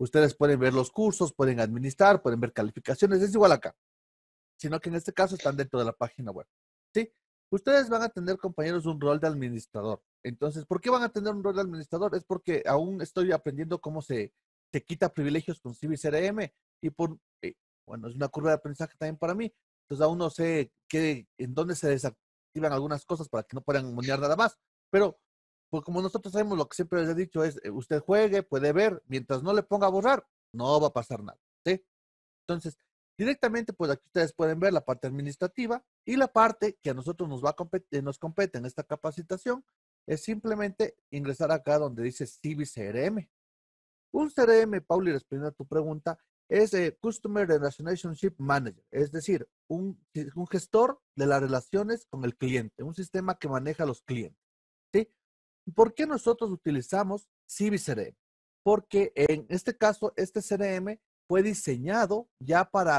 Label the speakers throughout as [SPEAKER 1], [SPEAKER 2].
[SPEAKER 1] Ustedes pueden ver los cursos, pueden administrar, pueden ver calificaciones, es igual acá. Sino que en este caso están dentro de la página web. ¿Sí? Ustedes van a tener, compañeros, un rol de administrador. Entonces, ¿por qué van a tener un rol de administrador? Es porque aún estoy aprendiendo cómo se, se quita privilegios con CVCRM. y por, eh, bueno, es una curva de aprendizaje también para mí. Entonces, aún no sé qué, en dónde se desactivan algunas cosas para que no puedan nada más. Pero pues como nosotros sabemos lo que siempre les he dicho es, eh, usted juegue, puede ver, mientras no le ponga a borrar, no va a pasar nada, Entonces, directamente, pues aquí ustedes pueden ver la parte administrativa y la parte que a nosotros nos, va a eh, nos compete en esta capacitación es simplemente ingresar acá donde dice CIVICRM. CRM. Un CRM, Pauli, respondiendo a tu pregunta, es eh, Customer Relationship Manager, es decir, un, un gestor de las relaciones con el cliente, un sistema que maneja a los clientes. ¿Por qué nosotros utilizamos CiviCRM? Porque en este caso, este CRM fue diseñado ya eh, para,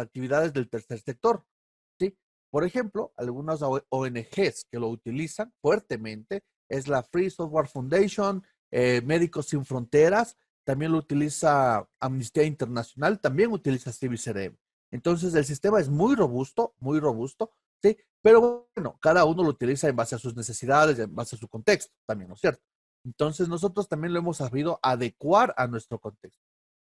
[SPEAKER 1] actividades del tercer sector. ¿sí? Por ejemplo, algunas ONGs que lo utilizan fuertemente es la Free Software Foundation, eh, Médicos Sin Fronteras, también lo utiliza Amnistía Internacional, también utiliza CiviCRM. Entonces, el sistema es muy robusto, muy robusto, pero bueno, cada uno lo utiliza en base a sus necesidades, en base a su contexto también, ¿no es cierto? Entonces nosotros también lo hemos sabido adecuar a nuestro contexto.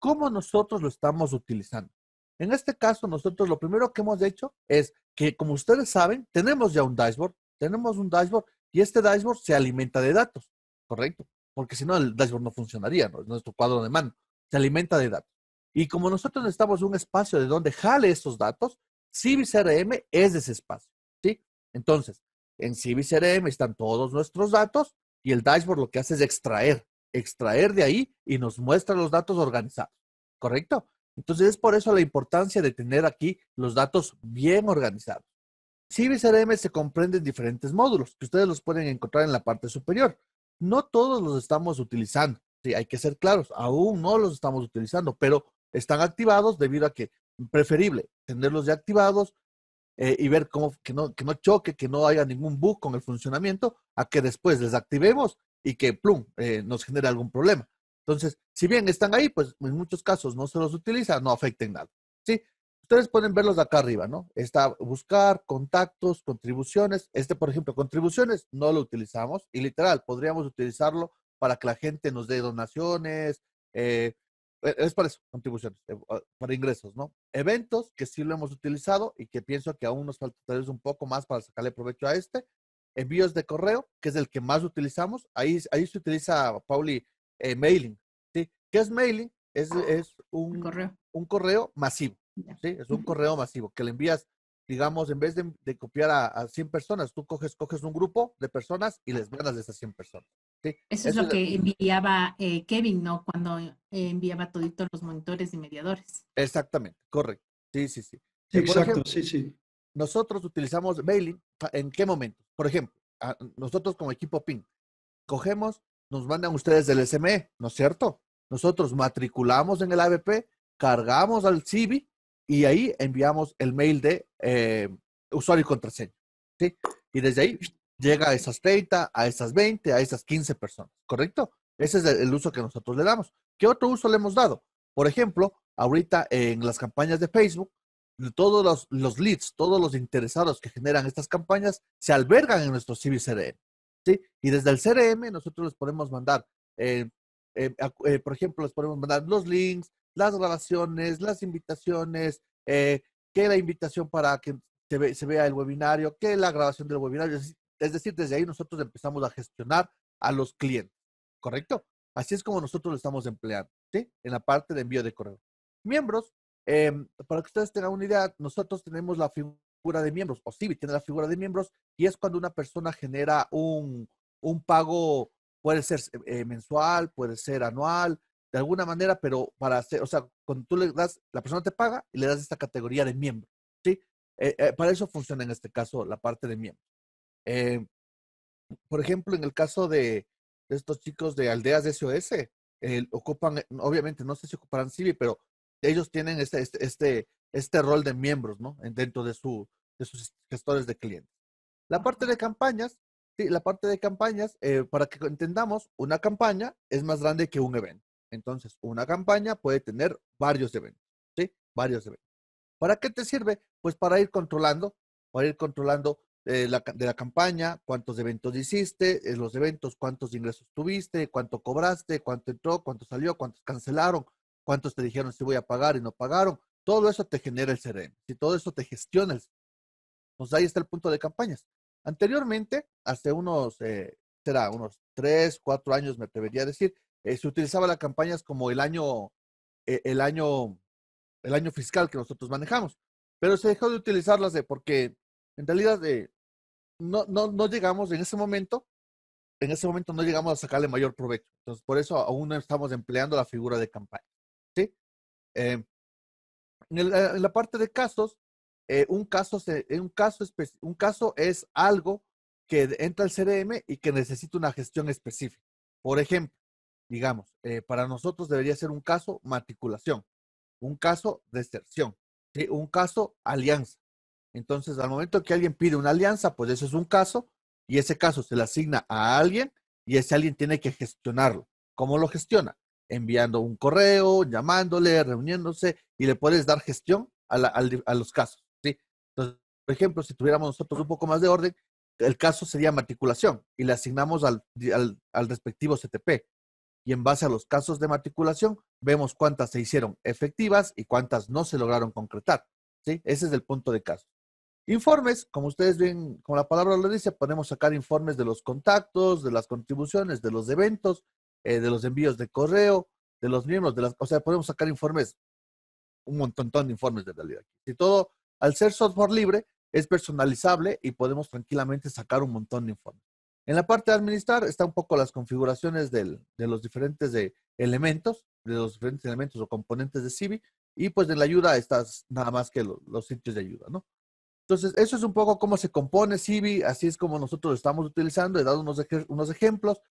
[SPEAKER 1] ¿Cómo nosotros lo estamos utilizando? En este caso, nosotros lo primero que hemos hecho es que, como ustedes saben, tenemos ya un dashboard, tenemos un dashboard y este dashboard se alimenta de datos, ¿correcto? Porque si no, el dashboard no funcionaría, ¿no? nuestro cuadro de mano, se alimenta de datos. Y como nosotros necesitamos un espacio de donde jale esos datos, CiviCRM es de ese espacio, ¿sí? Entonces, en CiviCRM están todos nuestros datos y el dashboard lo que hace es extraer, extraer de ahí y nos muestra los datos organizados, ¿correcto? Entonces, es por eso la importancia de tener aquí los datos bien organizados. CiviCRM se comprende en diferentes módulos que ustedes los pueden encontrar en la parte superior. No todos los estamos utilizando, sí, hay que ser claros, aún no los estamos utilizando, pero están activados debido a que preferible tenerlos ya activados eh, y ver cómo que no, que no choque, que no haya ningún bug con el funcionamiento, a que después desactivemos y que plum, eh, nos genere algún problema. Entonces, si bien están ahí, pues en muchos casos no se los utiliza, no afecten nada. ¿sí? Ustedes pueden verlos acá arriba, ¿no? Está buscar, contactos, contribuciones. Este, por ejemplo, contribuciones no lo utilizamos y literal, podríamos utilizarlo para que la gente nos dé donaciones, eh, e, es para eso, contribuciones, eh, para ingresos, ¿no? Eventos que sí lo hemos utilizado y que pienso que aún nos falta vez un poco más para sacarle provecho a este. Envíos de correo, que es el que más utilizamos. Ahí, ahí se utiliza, Pauli, eh, mailing. ¿sí? ¿Qué es mailing? Es, ah, un, correo. un correo masivo. ¿sí? Es un correo masivo que le envías digamos, en vez de, copiar a, 100 personas, tú coges, coges un grupo de personas y les mandas de esas 100 personas. Eso, es lo que enviaba eh, Kevin, ¿no? Cuando eh, enviaba todito los monitores y mediadores. Exactamente, correcto. Sí, sí, sí. Exacto, sí, sí. Nosotros utilizamos mailing, ah, ¿en qué momento? Por ejemplo, nosotros como equipo PIN, cogemos, nos mandan ustedes del SME, ¿no es cierto? Nosotros matriculamos en el ABP, cargamos al CIVI y ahí enviamos el mail de eh, usuario y contraseña. ¿sí? Y desde ahí llega a esas 30, a esas 20, a esas 15 personas, ¿correcto? Ese es el, uso que nosotros le damos. ¿Qué otro uso le hemos dado? Por ejemplo, ahorita en las campañas de Facebook, todos los, los, leads, todos los interesados que generan estas campañas se albergan en nuestro CV CRM. ¿sí? Y desde el CRM nosotros les podemos mandar, eh, eh, por ejemplo, les podemos mandar los links, las grabaciones, las invitaciones, eh, que la invitación para que se, vea el webinario, que la grabación del webinario. Es decir, desde ahí nosotros empezamos a gestionar a los clientes, ¿correcto? Así es como nosotros lo estamos empleando, ¿sí? En la parte de envío de correo. Miembros, em, para que ustedes tengan una idea, nosotros tenemos la figura de miembros, o Civi tiene la figura de miembros, y es cuando una persona genera un, pago, puede ser eh, mensual, puede ser anual, de alguna manera, pero para hacer, o sea, cuando tú le das, la persona te paga y le das esta categoría de miembro, ¿sí? Eh, eh, para eso funciona en este caso la parte de miembro. Eh, por ejemplo, en el caso de, estos chicos de Aldeas de SOS, ocupan, obviamente, no sé si ocuparán Civi, pero ellos tienen este, este, este, este, rol de miembros, ¿no? Dentro de, su, de sus gestores de clientes. La parte de campañas, sí, la parte de campañas, para que entendamos, una campaña es más grande que un evento. Entonces, una campaña puede tener varios eventos, ¿sí? Varios eventos. ¿Para qué te sirve? Pues para ir controlando, para ir controlando eh, la, de la campaña, cuántos eventos hiciste, eh, los eventos, cuántos ingresos tuviste, cuánto cobraste, cuánto entró, cuánto salió, cuántos cancelaron, cuántos te dijeron si voy a pagar y no pagaron. Todo eso te genera el CRM, si todo eso te gestiona el pues ahí está el punto de campañas. Anteriormente, hace unos, eh, será unos tres, cuatro años, me atrevería a decir, eh, se utilizaba las campañas como el año, eh, el año, el año fiscal que nosotros manejamos. Pero se dejó de utilizarlas de, porque en realidad eh, no, no, llegamos en ese momento, en ese momento no llegamos a sacarle mayor provecho. Entonces, por eso aún no estamos empleando la figura de campaña. ¿sí? En, la parte de casos, un, caso se, un, caso un caso es algo que entra al CRM y que necesita una gestión específica. Por ejemplo, digamos, eh, para nosotros debería ser un caso matriculación, un caso deserción, un caso alianza. Entonces, al momento que alguien pide una alianza, pues eso es un caso y ese caso se le asigna a alguien y ese alguien tiene que gestionarlo. ¿Cómo lo gestiona? Enviando un correo, llamándole, reuniéndose y le puedes dar gestión a, los casos. Entonces, por ejemplo, si tuviéramos nosotros un poco más de orden, el caso sería matriculación y le asignamos al respectivo CTP y en base a los casos de matriculación vemos cuántas se hicieron efectivas y cuántas no se lograron concretar. ¿sí? Ese es el punto de caso. Informes, como ustedes ven, como la palabra lo dice, podemos sacar informes de los contactos, de las contribuciones, de los eventos, eh, de los envíos de correo, de los miembros, de las, o sea, podemos sacar informes, un montón de informes de realidad. Y todo, al ser software libre, es personalizable y podemos tranquilamente sacar un montón de informes. En la parte de administrar está un poco las configuraciones de los diferentes de elementos, de los diferentes elementos o componentes de Civi, y pues en la ayuda estás nada más que los sitios de ayuda, ¿no? Entonces, eso es un poco cómo se compone Civi, así es como nosotros estamos utilizando, he dado unos, unos ejemplos,